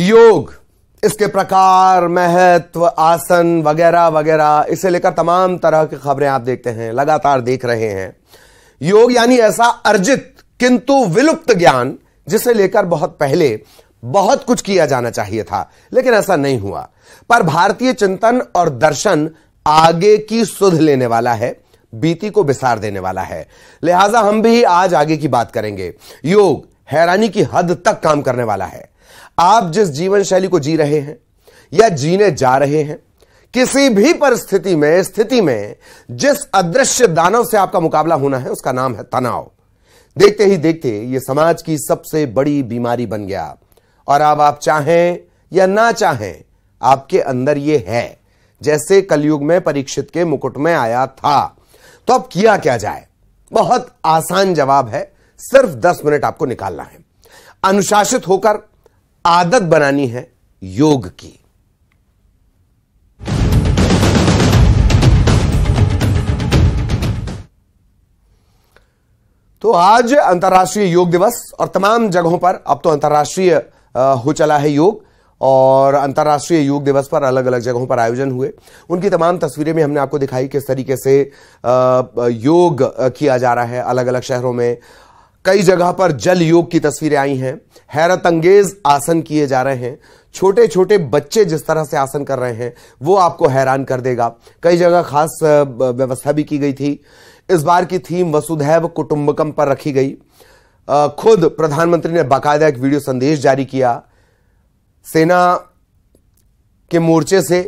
योग इसके प्रकार महत्व आसन वगैरह वगैरह इसे लेकर तमाम तरह की खबरें आप देखते हैं लगातार देख रहे हैं योग यानी ऐसा अर्जित किंतु विलुप्त ज्ञान जिसे लेकर बहुत पहले बहुत कुछ किया जाना चाहिए था लेकिन ऐसा नहीं हुआ पर भारतीय चिंतन और दर्शन आगे की सुध लेने वाला है बीती को बिसार देने वाला है लिहाजा हम भी आज आगे की बात करेंगे योग हैरानी की हद तक काम करने वाला है आप जिस जीवन शैली को जी रहे हैं या जीने जा रहे हैं किसी भी परिस्थिति में स्थिति में जिस अदृश्य दानव से आपका मुकाबला होना है उसका नाम है तनाव देखते ही देखते यह समाज की सबसे बड़ी बीमारी बन गया और अब आप चाहें या ना चाहें आपके अंदर यह है जैसे कलयुग में परीक्षित के मुकुट में आया था तो अब किया क्या जाए बहुत आसान जवाब है सिर्फ दस मिनट आपको निकालना है अनुशासित होकर आदत बनानी है योग की तो आज अंतर्राष्ट्रीय योग दिवस और तमाम जगहों पर अब तो अंतर्राष्ट्रीय हो चला है योग और अंतर्राष्ट्रीय योग दिवस पर अलग अलग जगहों पर आयोजन हुए उनकी तमाम तस्वीरें में हमने आपको दिखाई किस तरीके से योग किया जा रहा है अलग अलग शहरों में कई जगह पर जल योग की तस्वीरें आई हैं हैरत अंगेज आसन किए जा रहे हैं छोटे छोटे बच्चे जिस तरह से आसन कर रहे हैं वो आपको हैरान कर देगा कई जगह खास व्यवस्था भी की गई थी इस बार की थीम वसुधैव कुटुंबकम पर रखी गई खुद प्रधानमंत्री ने बाकायदा एक वीडियो संदेश जारी किया सेना के मोर्चे से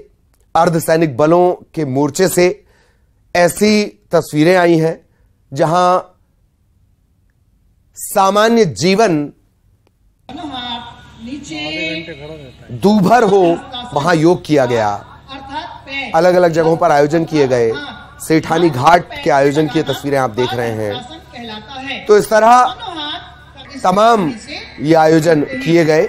अर्धसैनिक बलों के मोर्चे से ऐसी तस्वीरें आई हैं जहां सामान्य जीवन दूभर हो वहां योग किया गया अलग अलग जगहों पर आयोजन किए गए सेठानी घाट के आयोजन की तस्वीरें आप देख रहे हैं तो इस तरह तमाम ये आयोजन किए गए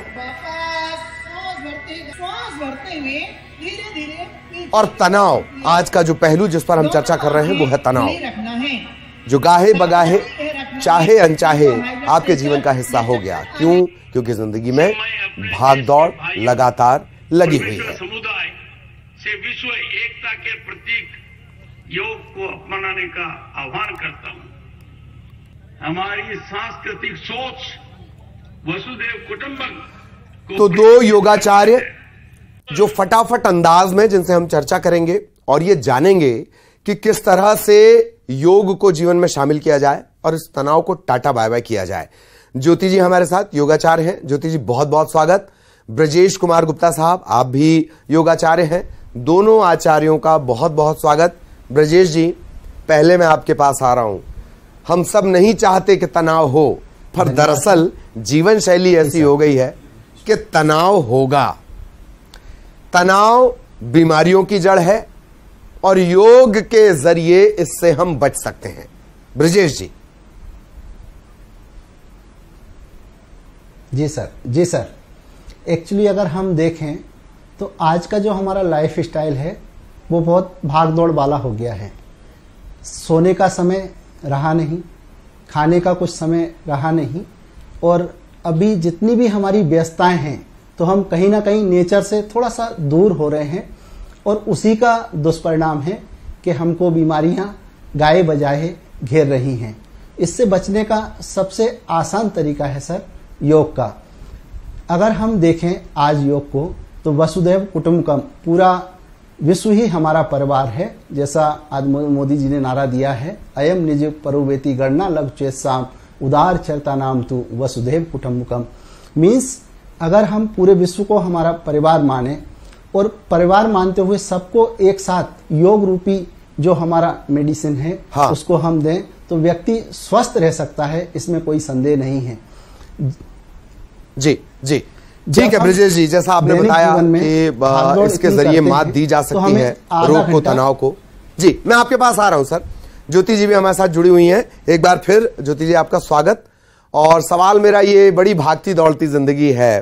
और तनाव आज का जो पहलू जिस पर हम चर्चा कर रहे हैं वो है तनाव जो गाहे बगाहे चाहे अनचाहे आपके जीवन का हिस्सा हो गया क्यों क्योंकि जिंदगी में भाग दौड़ लगातार लगी हुई है समुदाय से विश्व एकता के प्रतीक योग को अपनाने का आह्वान करता हूं हमारी सांस्कृतिक सोच वसुदेव कुटुंबक तो दो योगाचार्य जो फटाफट अंदाज में जिनसे हम चर्चा करेंगे और ये जानेंगे कि किस तरह से योग को जीवन में शामिल किया जाए और इस तनाव को टाटा बाय बाय किया जाए ज्योति जी हमारे साथ योगाचार्य हैं ज्योति जी बहुत बहुत स्वागत ब्रजेश कुमार गुप्ता साहब आप भी योगाचार्य हैं दोनों आचार्यों का बहुत बहुत स्वागत ब्रजेश जी पहले मैं आपके पास आ रहा हूं हम सब नहीं चाहते कि तनाव हो पर दरअसल जीवन शैली ऐसी हो गई है कि तनाव होगा तनाव बीमारियों की जड़ है और योग के जरिए इससे हम बच सकते हैं Brajesh ji ji sir ji sir actually अगर हम देखें तो आज का जो हमारा लाइफ स्टाइल है वो बहुत भाग दौड़ वाला हो गया है सोने का समय रहा नहीं खाने का कुछ समय रहा नहीं और अभी जितनी भी हमारी व्यस्तताएं हैं तो हम कहीं ना कहीं नेचर से थोड़ा सा दूर हो रहे हैं और उसी का दुष्परिणाम है कि हमको बीमारियां गाय बजाए घेर रही हैं इससे बचने का सबसे आसान तरीका है सर योग का अगर हम देखें आज योग को तो वसुदेव कुटुम्बकम पूरा विश्व ही हमारा परिवार है जैसा आज मोदी जी ने नारा दिया है अयम निज परुवेती गणना लग चेत शाम उदार चरता नाम तू वसुदेव कुटुम्बकम मीन्स अगर हम पूरे विश्व को हमारा परिवार माने और परिवार मानते हुए सबको एक साथ योग रूपी जो हमारा मेडिसिन है हाँ। उसको हम दें तो व्यक्ति स्वस्थ रह सकता है इसमें कोई संदेह नहीं है जी जी ठीक है ब्रजेश जी जैसा आपने बताया कि इसके जरिए मात दी जा तो सकती है रोग को तनाव को जी मैं आपके पास आ रहा हूं सर ज्योति जी भी हमारे साथ जुड़ी हुई हैं एक बार फिर ज्योति जी आपका स्वागत और सवाल मेरा ये बड़ी भागती दौड़ती जिंदगी है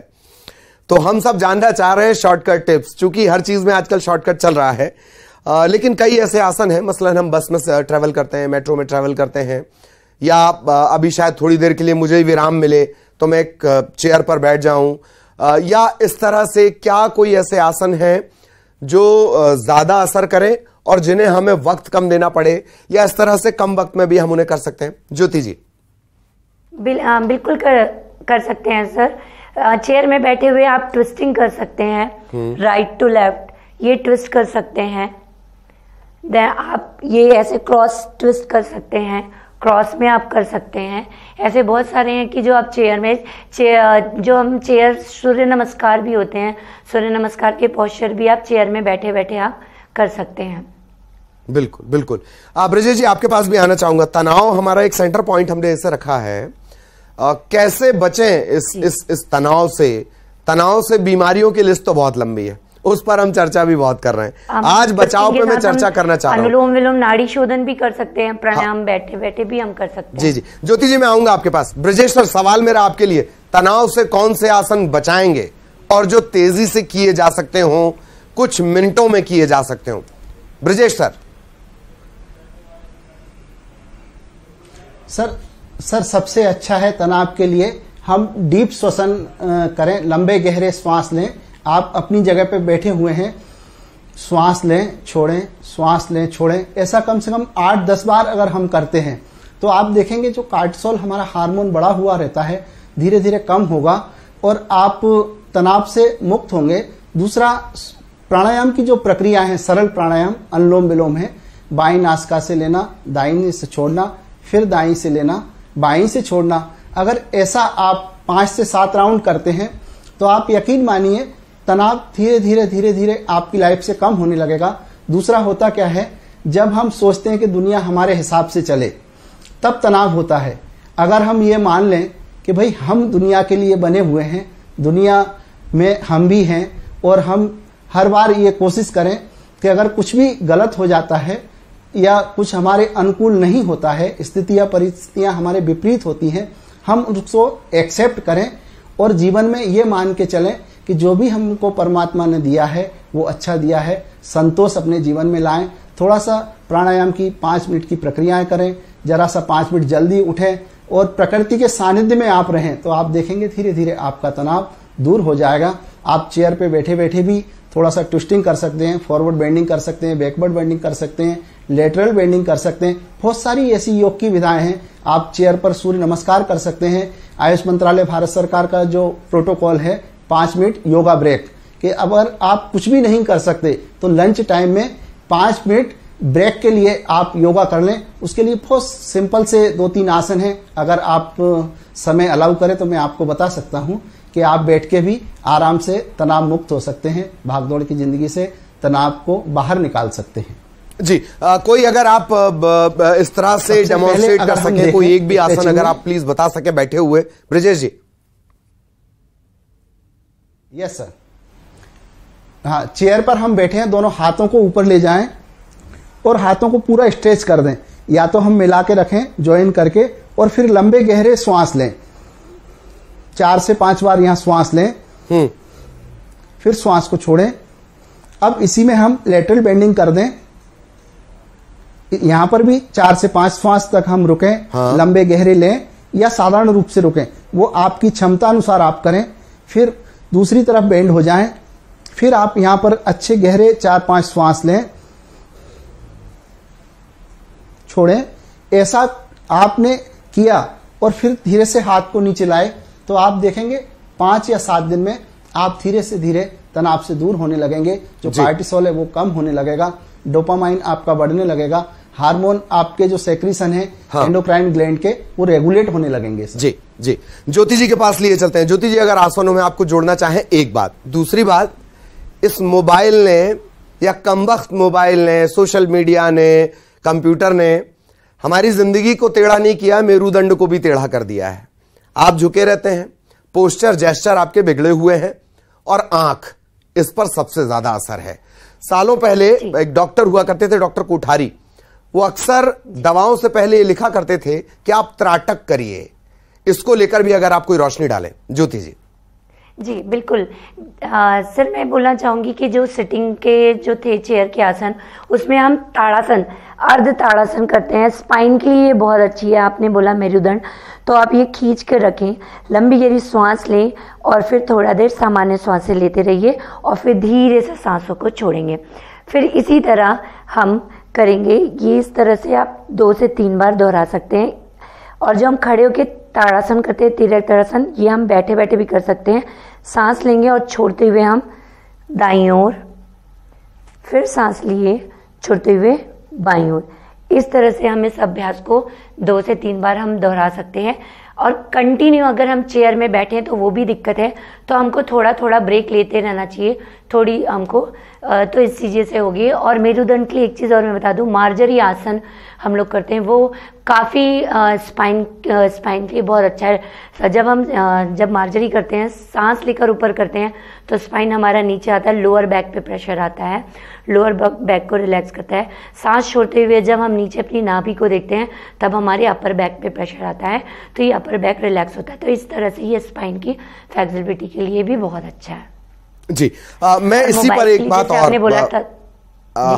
तो हम सब जानना चाह रहे हैं शॉर्टकट टिप्स चूंकि हर चीज में आजकल शॉर्टकट चल रहा है आ, लेकिन कई ऐसे आसन हैं मसलन हम बस में ट्रेवल करते हैं मेट्रो में ट्रेवल करते हैं या अभी शायद थोड़ी देर के लिए मुझे विराम मिले तो मैं एक चेयर पर बैठ जाऊं या इस तरह से क्या कोई ऐसे आसन हैं जो ज़्यादा असर करें और जिन्हें हमें वक्त कम देना पड़े या इस तरह से कम वक्त में भी हम उन्हें कर सकते हैं ज्योति जी बिल, आ, बिल्कुल कर कर सकते हैं सर चेयर में बैठे हुए आप ट्विस्टिंग कर सकते हैं हम्म। राइट टू लेफ्ट ये ट्विस्ट कर सकते हैं आप ये ऐसे क्रॉस ट्विस्ट कर सकते हैं क्रॉस में आप कर सकते हैं ऐसे बहुत सारे हैं कि जो आप चेयर में चेयर जो हम चेयर सूर्य नमस्कार भी होते हैं सूर्य नमस्कार के पोस्चर भी आप चेयर में बैठे बैठे आप कर सकते हैं बिल्कुल बिल्कुल आप ब्रजेश जी आपके पास भी आना चाहूंगा तनाव हमारा एक सेंटर पॉइंट हमने ऐसे रखा है आ, कैसे बचें इस इस इस तनाव से तनाव से बीमारियों की लिस्ट तो बहुत लंबी है उस पर हम चर्चा भी बहुत कर रहे हैं आज बचाव पे मैं चर्चा करना चाह रहा हूँ अनुलोम विलोम नाड़ी शोधन भी कर सकते हैं प्राणायाम हाँ। बैठे बैठे भी हम कर सकते हैं जी जी ज्योति जी मैं आऊंगा आपके पास ब्रजेश सर सवाल मेरा आपके लिए तनाव से कौन से आसन बचाएंगे और जो तेजी से किए जा सकते हो कुछ मिनटों में किए जा सकते हो ब्रजेश सर सर सर सबसे अच्छा है तनाव के लिए हम डीप श्वसन करें लंबे गहरे श्वास लें आप अपनी जगह पे बैठे हुए हैं श्वास लें छोड़ें श्वास लें छोड़ें ऐसा कम से कम आठ दस बार अगर हम करते हैं तो आप देखेंगे जो कार्टिसोल हमारा हार्मोन बड़ा हुआ रहता है धीरे धीरे कम होगा और आप तनाव से मुक्त होंगे दूसरा प्राणायाम की जो प्रक्रिया है सरल प्राणायाम अनुलोम विलोम है बाई नास्का से लेना दाई से छोड़ना फिर दाई से लेना बाई से छोड़ना अगर ऐसा आप पांच से सात राउंड करते हैं तो आप यकीन मानिए तनाव धीरे धीरे धीरे धीरे आपकी लाइफ से कम होने लगेगा दूसरा होता क्या है जब हम सोचते हैं कि दुनिया हमारे हिसाब से चले तब तनाव होता है अगर हम ये मान लें कि भाई हम दुनिया के लिए बने हुए हैं दुनिया में हम भी हैं और हम हर बार ये कोशिश करें कि अगर कुछ भी गलत हो जाता है या कुछ हमारे अनुकूल नहीं होता है स्थिति या परिस्थितियां हमारे विपरीत होती हैं हम उसको एक्सेप्ट करें और जीवन में ये मान के चलें कि जो भी हमको परमात्मा ने दिया है वो अच्छा दिया है संतोष अपने जीवन में लाएं थोड़ा सा प्राणायाम की पांच मिनट की प्रक्रियाएं करें जरा सा पांच मिनट जल्दी उठें और प्रकृति के सानिध्य में आप रहें तो आप देखेंगे धीरे धीरे आपका तनाव दूर हो जाएगा आप चेयर पे बैठे बैठे भी थोड़ा सा ट्विस्टिंग कर सकते हैं फॉरवर्ड बेंडिंग कर सकते हैं बैकवर्ड बेंडिंग कर सकते हैं लेटरल बेंडिंग कर सकते हैं बहुत सारी ऐसी योग की विधाएं हैं आप चेयर पर सूर्य नमस्कार कर सकते हैं आयुष मंत्रालय भारत सरकार का जो प्रोटोकॉल है पाँच मिनट योगा ब्रेक कि अगर आप कुछ भी नहीं कर सकते तो लंच टाइम में पाँच मिनट ब्रेक के लिए आप योगा कर लें उसके लिए बहुत सिंपल से दो तीन आसन हैं अगर आप समय अलाउ करें तो मैं आपको बता सकता हूं कि आप बैठ के भी आराम से तनाव मुक्त हो सकते हैं भागदौड़ की जिंदगी से तनाव को बाहर निकाल सकते हैं जी आ, कोई अगर आप ब, ब, इस तरह से डेमोन्स्ट्रेट कर सके कोई एक भी आसन अगर आप प्लीज बता सके बैठे हुए ब्रजेश जी यस सर हाँ चेयर पर हम बैठे हैं दोनों हाथों को ऊपर ले जाएं और हाथों को पूरा स्ट्रेच कर दें या तो हम मिला के रखें ज्वाइन करके और फिर लंबे गहरे श्वास लें चार से पांच बार यहां श्वास लें हम्म। फिर श्वास को छोड़ें अब इसी में हम लेटरल बेंडिंग कर दें यहां पर भी चार से पांच श्वास तक हम रुकें हाँ। लंबे गहरे लें या साधारण रूप से रुकें वो आपकी क्षमता अनुसार आप करें फिर दूसरी तरफ बेंड हो जाएं फिर आप यहां पर अच्छे गहरे चार पांच श्वास लें छोड़ें ऐसा आपने किया और फिर धीरे से हाथ को नीचे लाए तो आप देखेंगे पांच या सात दिन में आप धीरे से धीरे तनाव से दूर होने लगेंगे जो कार्टिसोल है वो कम होने लगेगा डोपामाइन आपका बढ़ने लगेगा हार्मोन आपके जो सेक्रीशन है हाँ। एंडोक्राइन ग्लैंड के वो रेगुलेट होने लगेंगे सर। जी जी ज्योति जी के पास लिए चलते हैं ज्योति जी अगर आसमानों में आपको जोड़ना चाहें एक बात दूसरी बात इस मोबाइल ने या कम वक्त मोबाइल ने सोशल मीडिया ने कंप्यूटर ने हमारी जिंदगी को टेढ़ा नहीं किया मेरुदंड को भी टेढ़ा कर दिया है आप झुके रहते हैं पोस्चर जेस्चर आपके बिगड़े हुए हैं और आंख इस पर सबसे ज्यादा असर है सालों पहले एक डॉक्टर हुआ करते थे डॉक्टर कोठारी वो अक्सर दवाओं से पहले ये लिखा करते थे कि आप त्राटक करिए इसको लेकर भी अगर आप कोई रोशनी डालें ज्योति जी जी बिल्कुल आ, सर मैं बोलना चाहूंगी कि जो सिटिंग के जो थे चेयर के आसन उसमें हम ताड़ासन अर्ध ताड़ासन करते हैं स्पाइन के लिए बहुत अच्छी है आपने बोला मेरुदंड तो आप ये खींच कर रखें लंबी गहरी सांस लें और फिर थोड़ा देर सामान्य सांसें लेते रहिए और फिर धीरे से सांसों को छोड़ेंगे फिर इसी तरह हम करेंगे ये इस तरह से आप दो से तीन बार दोहरा सकते हैं और जो हम खड़े होकर ताड़ासन करते हैं तिरक ताड़ासन ये हम बैठे बैठे भी कर सकते हैं सांस लेंगे और छोड़ते हुए हम दाई ओर फिर सांस लिए छोड़ते हुए बाई ओर इस तरह से हम इस अभ्यास को दो से तीन बार हम दोहरा सकते हैं और कंटिन्यू अगर हम चेयर में बैठे हैं तो वो भी दिक्कत है तो हमको थोड़ा थोड़ा ब्रेक लेते रहना चाहिए थोड़ी हमको तो इस चीज़ें से होगी और मेरुदंड के लिए एक चीज़ और मैं बता दूँ मार्जरी आसन हम लोग करते हैं वो काफ़ी स्पाइन स्पाइन के लिए बहुत अच्छा है तो जब हम जब मार्जरी करते हैं सांस लेकर ऊपर करते हैं तो स्पाइन हमारा नीचे आता है लोअर बैक पे प्रेशर आता है लोअर बैक को रिलैक्स करता है सांस छोड़ते हुए जब हम नीचे अपनी नाभि को देखते हैं तब हमारे अपर बैक पे प्रेशर आता है तो ये अपर बैक रिलैक्स होता है तो इस तरह से ये स्पाइन की फ्लेक्सिबिलिटी के लिए भी बहुत अच्छा है जी आ, मैं इसी पर एक बात और बोला था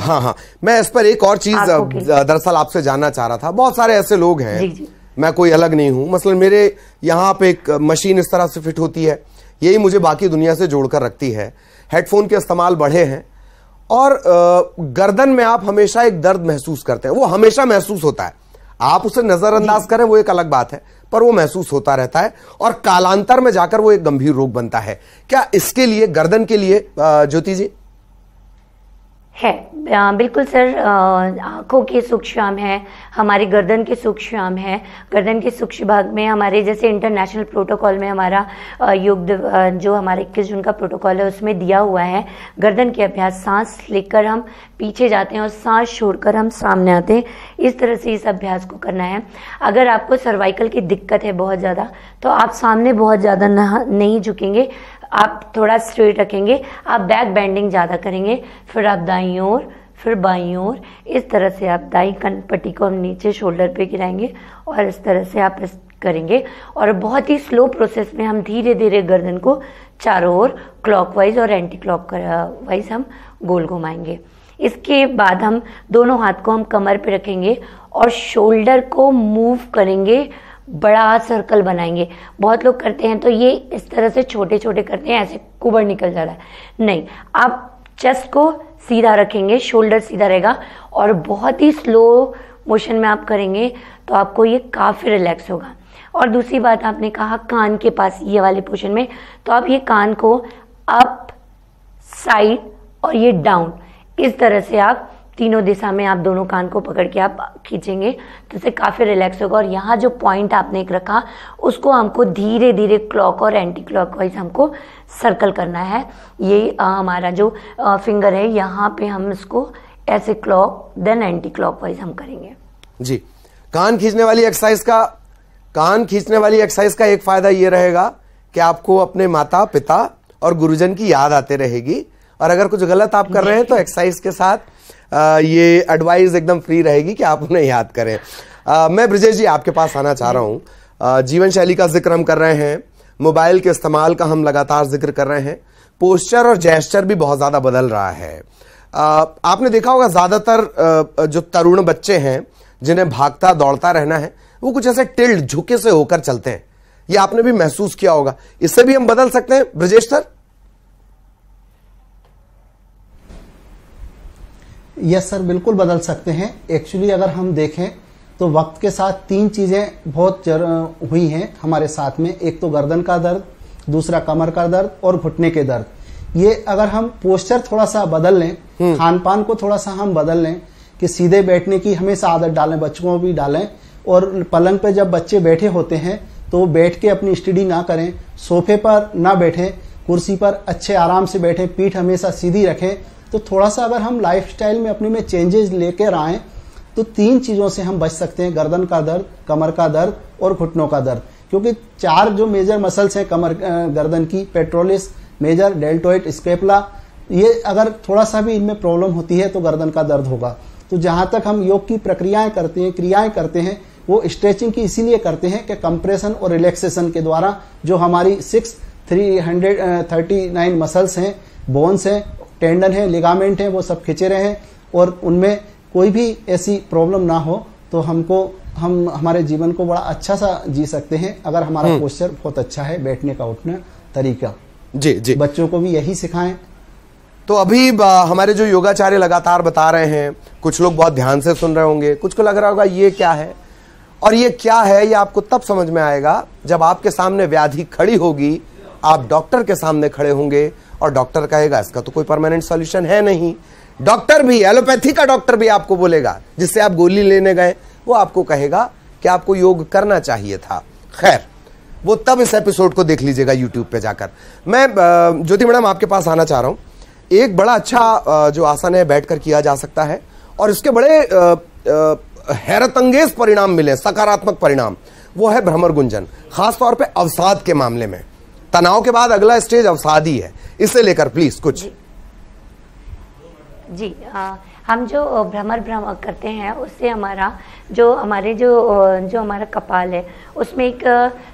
हाँ हाँ मैं इस पर एक और चीज दरअसल आपसे जानना चाह रहा था बहुत सारे ऐसे लोग हैं मैं कोई अलग नहीं हूं मसलन मेरे यहाँ पे एक मशीन इस तरह से फिट होती है यही मुझे बाकी दुनिया से जोड़कर रखती है हेडफोन के इस्तेमाल बढ़े हैं और गर्दन में आप हमेशा एक दर्द महसूस करते हैं वो हमेशा महसूस होता है आप उसे नजरअंदाज करें वो एक अलग बात है पर वो महसूस होता रहता है और कालांतर में जाकर वो एक गंभीर रोग बनता है क्या इसके लिए गर्दन के लिए ज्योति जी है बिल्कुल सर आँखों के सूक्ष्म है हमारे गर्दन के सूक्ष्म है गर्दन के सूक्ष्म भाग में हमारे जैसे इंटरनेशनल प्रोटोकॉल में हमारा योग जो हमारे इक्कीस जून का प्रोटोकॉल है उसमें दिया हुआ है गर्दन के अभ्यास सांस लेकर हम पीछे जाते हैं और सांस छोड़कर हम सामने आते हैं इस तरह से इस अभ्यास को करना है अगर आपको सर्वाइकल की दिक्कत है बहुत ज़्यादा तो आप सामने बहुत ज़्यादा नहीं झुकेंगे आप थोड़ा स्ट्रेट रखेंगे आप बैक बेंडिंग ज़्यादा करेंगे फिर आप दाई ओर फिर बाई ओर इस तरह से आप दाई कन पट्टी को हम नीचे शोल्डर पे गिराएंगे और इस तरह से आप इस करेंगे और बहुत ही स्लो प्रोसेस में हम धीरे धीरे गर्दन को चारों ओर क्लॉकवाइज और एंटी क्लॉक वाइज हम गोल घुमाएंगे इसके बाद हम दोनों हाथ को हम कमर पे रखेंगे और शोल्डर को मूव करेंगे बड़ा सर्कल बनाएंगे बहुत लोग करते हैं तो ये इस तरह से छोटे छोटे करते हैं ऐसे कुबर निकल जा रहा है नहीं आप चेस्ट को सीधा रखेंगे शोल्डर सीधा रहेगा और बहुत ही स्लो मोशन में आप करेंगे तो आपको ये काफ़ी रिलैक्स होगा और दूसरी बात आपने कहा कान के पास ये वाले पोर्शन में तो आप ये कान को अप साइड और ये डाउन इस तरह से आप तीनों दिशा में आप दोनों कान को पकड़ के आप खींचेंगे तो इसे काफ़ी रिलैक्स होगा और यहाँ जो पॉइंट आपने एक रखा उसको हमको धीरे धीरे क्लॉक और एंटी क्लॉक वाइज हमको सर्कल करना है ये हमारा जो आ, फिंगर है यहाँ पे हम इसको ऐसे clock then anti clockwise हम करेंगे जी कान खींचने वाली एक्सरसाइज का कान खींचने वाली एक्सरसाइज का एक फायदा ये रहेगा कि आपको अपने माता पिता और गुरुजन की याद आते रहेगी और अगर कुछ गलत आप कर रहे हैं तो एक्सरसाइज के साथ ये एडवाइस एकदम फ्री रहेगी कि आप उन्हें याद करें मैं ब्रजेश जी आपके पास आना चाह रहा हूँ जीवन शैली का जिक्र हम कर रहे हैं मोबाइल के इस्तेमाल का हम लगातार जिक्र कर रहे हैं पोस्चर और जेस्चर भी बहुत ज़्यादा बदल रहा है आपने देखा होगा ज़्यादातर जो तरुण बच्चे हैं जिन्हें भागता दौड़ता रहना है वो कुछ ऐसे टिल्ड झुके से होकर चलते हैं ये आपने भी महसूस किया होगा इससे भी हम बदल सकते हैं ब्रजेश सर यस सर बिल्कुल बदल सकते हैं एक्चुअली अगर हम देखें तो वक्त के साथ तीन चीज़ें बहुत हुई हैं हमारे साथ में एक तो गर्दन का दर्द दूसरा कमर का दर्द और घुटने के दर्द ये अगर हम पोस्चर थोड़ा सा बदल लें हम्म। खान पान को थोड़ा सा हम बदल लें कि सीधे बैठने की हमेशा आदत डालें बच्चों को भी डालें और पलंग पे जब बच्चे बैठे होते हैं तो बैठ के अपनी स्टडी ना करें सोफे पर ना बैठें कुर्सी पर अच्छे आराम से बैठें पीठ हमेशा सीधी रखें तो थोड़ा सा अगर हम लाइफस्टाइल में अपने में चेंजेस लेकर आए तो तीन चीजों से हम बच सकते हैं गर्दन का दर्द कमर का दर्द और घुटनों का दर्द क्योंकि चार जो मेजर मसल्स हैं कमर गर्दन की पेट्रोलिस मेजर डेल्टोइट स्केपला ये अगर थोड़ा सा भी इनमें प्रॉब्लम होती है तो गर्दन का दर्द होगा तो जहां तक हम योग की प्रक्रियाएं करते हैं क्रियाएं करते हैं वो स्ट्रेचिंग की इसीलिए करते हैं कि कंप्रेशन और रिलैक्सेशन के द्वारा जो हमारी six three hundred thirty nine muscles हैं बोन्स हैं टेंडन है लिगामेंट है वो सब खिंचे रहे हैं और उनमें कोई भी ऐसी प्रॉब्लम ना हो तो हमको हम हमारे जीवन को बड़ा अच्छा सा जी सकते हैं अगर हमारा पोस्चर हम्म। बहुत अच्छा है बैठने का उठने तरीका जी जी बच्चों को भी यही सिखाएं तो अभी हमारे जो योगाचार्य लगातार बता रहे हैं कुछ लोग बहुत ध्यान से सुन रहे होंगे कुछ को लग रहा होगा ये क्या है और ये क्या है ये आपको तब समझ में आएगा जब आपके सामने व्याधि खड़ी होगी आप डॉक्टर के सामने खड़े होंगे और डॉक्टर कहेगा इसका तो कोई परमानेंट सॉल्यूशन है नहीं डॉक्टर भी एलोपैथी का डॉक्टर भी आपको बोलेगा जिससे आप गोली लेने गए वो आपको कहेगा कि आपको योग करना चाहिए था खैर वो तब इस एपिसोड को देख लीजिएगा यूट्यूब पे जाकर मैं ज्योति मैडम आपके पास आना चाह रहा हूँ एक बड़ा अच्छा जो आसन है बैठकर किया जा सकता है और इसके बड़े हैरत अंगेज परिणाम मिले सकारात्मक परिणाम वो है भ्रमर गुंजन खासतौर पर अवसाद के मामले में तनाव के बाद अगला स्टेज अवसादी है इससे लेकर प्लीज कुछ जी, जी आ, हम जो भ्रमर भ्रम करते हैं उससे हमारा जो हमारे जो जो हमारा कपाल है उसमें एक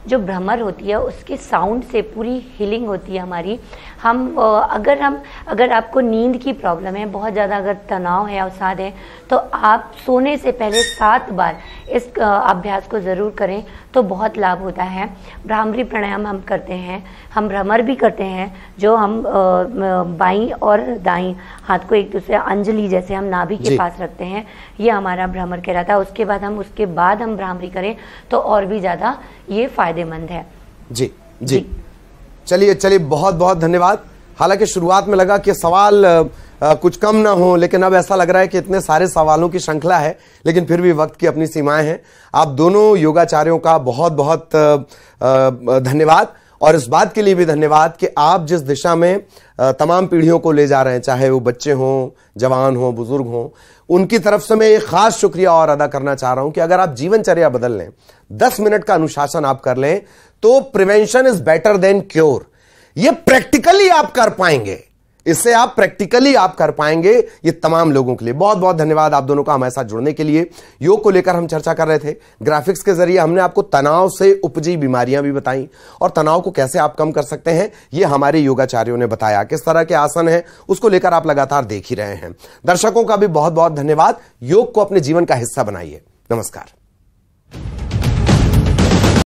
जो भ्रमर होती है उसके साउंड से पूरी हीलिंग होती है हमारी हम अगर हम अगर आपको नींद की प्रॉब्लम है बहुत ज़्यादा अगर तनाव है अवसाद है तो आप सोने से पहले सात बार इस अभ्यास को ज़रूर करें तो बहुत लाभ होता है भ्रामरी प्राणायाम हम करते हैं हम भ्रमर भी करते हैं जो हम बाई और दाई हाथ को एक दूसरे अंजलि जैसे हम नाभि के पास रखते हैं ये हमारा भ्रमर कहलाता है उसके बाद हम उसके बाद हम भ्रामरी करें तो और भी ज़्यादा ये फायदेमंद है जी जी, चलिए चलिए बहुत बहुत धन्यवाद हालांकि शुरुआत में लगा कि सवाल आ, कुछ कम ना हो लेकिन अब ऐसा लग रहा है कि इतने सारे सवालों की श्रृंखला है लेकिन फिर भी वक्त की अपनी सीमाएं हैं आप दोनों योगाचार्यों का बहुत बहुत धन्यवाद और इस बात के लिए भी धन्यवाद कि आप जिस दिशा में तमाम पीढ़ियों को ले जा रहे हैं चाहे वो बच्चे हों जवान हों बुजुर्ग हों उनकी तरफ से मैं एक खास शुक्रिया और अदा करना चाह रहा हूं कि अगर आप जीवनचर्या बदल लें दस मिनट का अनुशासन आप कर लें तो prevention is better than cure ये प्रैक्टिकली आप कर पाएंगे इससे आप प्रैक्टिकली आप कर पाएंगे ये तमाम लोगों के लिए बहुत बहुत धन्यवाद आप दोनों का हमारे साथ जुड़ने के लिए योग को लेकर हम चर्चा कर रहे थे ग्राफिक्स के जरिए हमने आपको तनाव से उपजी बीमारियां भी बताई और तनाव को कैसे आप कम कर सकते हैं ये हमारे योगाचार्यों ने बताया किस तरह के आसन है उसको लेकर आप लगातार देख ही रहे हैं दर्शकों का भी बहुत बहुत धन्यवाद योग को अपने जीवन का हिस्सा बनाइए नमस्कार